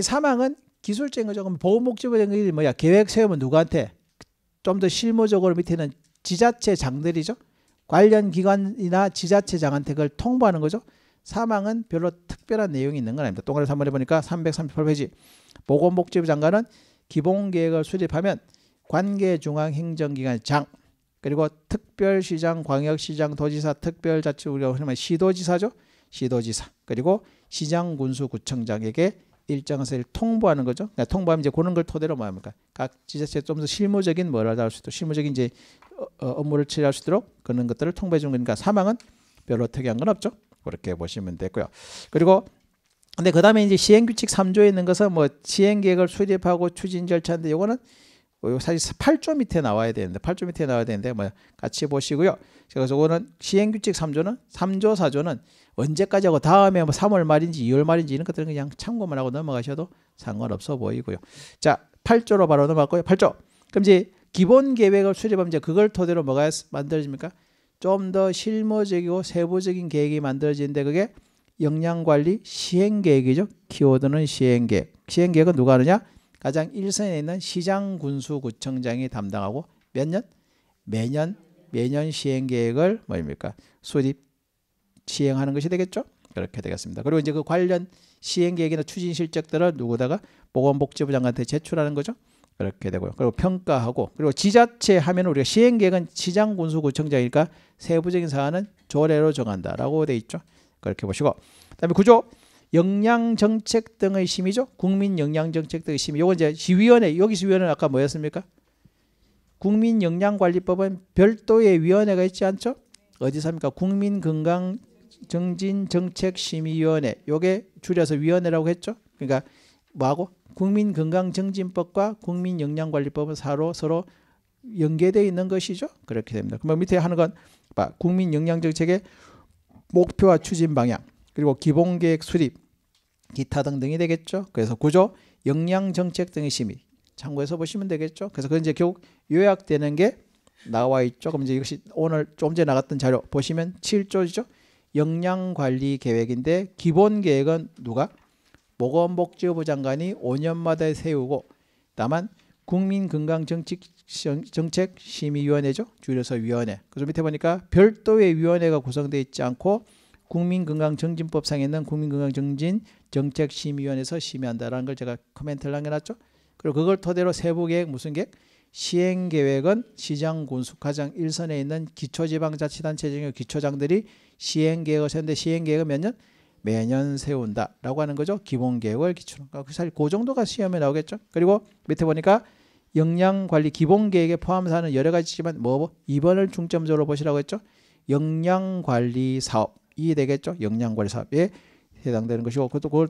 사망은 기술적인 거죠. 그럼 보호 목적적인 게 뭐야? 계획 세우면 누구한테? 좀 더 실무적으로 밑에는 지자체 장들이죠. 관련 기관이나 지자체장한테 그걸 통보하는 거죠. 사망은 별로 특별한 내용이 있는 건 아닙니다. 동그라미 한번 해보니까 338페이지 보건복지부 장관은 기본계획을 수립하면 관계중앙행정기관 장 그리고 특별시장, 광역시장, 도지사, 특별자치 구 시도지사죠. 시도지사 그리고 시장군수구청장에게 일정에서 통보하는 거죠. 그러니까 통보하면 이제 그런 걸 토대로 뭐 합니까? 각 지자체 좀더 실무적인 뭐라할 수도 있록 실무적인 이제 어, 어, 업무를 처리할 수 있도록 그런 것들을 통보해 준 거니까 사망은 별로 특이한 건 없죠. 그렇게 보시면 되고요. 그리고 근데 그다음에 이제 시행 규칙 3조에 있는 것은 뭐 시행 계획을 수립하고 추진 절차인데 요거는 어, 사실 8조 밑에 나와야 되는데 8조 밑에 나와야 되는데 뭐 같이 보시고요. 제가 서 그거는 시행규칙 3조는 3조 4조는 언제까지 하고 다음에 뭐 3월 말인지 2월 말인지 이런 것들은 그냥 참고만 하고 넘어가셔도 상관없어 보이고요. 자 8조로 바로 넘어갔고요. 8조 그럼 이제 기본 계획을 수립하면 이제 그걸 토대로 뭐가 만들어집니까? 좀 더 실무적이고 세부적인 계획이 만들어지는데 그게 역량관리 시행계획이죠. 키워드는 시행계획. 시행계획은 누가 하느냐? 가장 일선에 있는 시장 군수 구청장이 담당하고 몇 년? 매년 매년 시행 계획을 뭐입니까? 수립 시행하는 것이 되겠죠? 그렇게 되겠습니다. 그리고 이제 그 관련 시행 계획이나 추진 실적들을 누구다가 보건복지부 장관한테 제출하는 거죠. 그렇게 되고요. 그리고 평가하고 그리고 지자체 하면 우리가 시행 계획은 시장 군수 구청장이니까 세부적인 사안은 조례로 정한다라고 돼 있죠. 그렇게 보시고 그다음에 구조 영양 정책 등의 심의죠. 국민 영양 정책 등의 심의. 요거 이제 시위원회 여기 시위원회 아까 뭐였습니까? 국민 역량 관리법은 별도의 위원회가 있지 않죠? 어디서 합니까? 국민 건강 정진 정책 심의위원회. 요게 줄여서 위원회라고 했죠. 그러니까 뭐하고 국민 건강 정진법과 국민 역량 관리법은 서로 서로 연계되어 있는 것이죠. 그렇게 됩니다. 그러 밑에 하는 건 국민 역량 정책의 목표와 추진 방향, 그리고 기본계획 수립, 기타 등등이 되겠죠. 그래서 구조, 역량 정책 등의 심의 참고해서 보시면 되겠죠. 그래서 그 이제 결국 요약되는 게 나와 있죠. 그럼 이제 이것이 오늘 조금 전에 나갔던 자료 보시면 7조죠. 역량 관리 계획인데 기본 계획은 누가 보건복지부 장관이 5년마다 세우고 다만 국민건강정책심의위원회죠. 줄여서 위원회. 그래서 밑에 보니까 별도의 위원회가 구성되어 있지 않고 국민건강증진법상에있는국민건강증진 정책심의위원회에서 심의한다라는 걸 제가 코멘트를 남겨놨죠. 그리고 그걸 토대로 세부계획 무슨 계획? 시행계획은 시장, 군수, 과장 일선에 있는 기초지방자치단체 중의 기초장들이 시행계획을 세운데 시행계획은 몇 년? 매년 세운다라고 하는 거죠. 기본계획을 기초로. 그러니까 그 사실 그 정도가 시험에 나오겠죠. 그리고 밑에 보니까 역량관리 기본계획에 포함하는 여러 가지지만 뭐이번을 뭐, 중점적으로 보시라고 했죠. 역량관리 사업 이해되겠죠? 역량관리 사업에 해당되는 것이고 그것도 그걸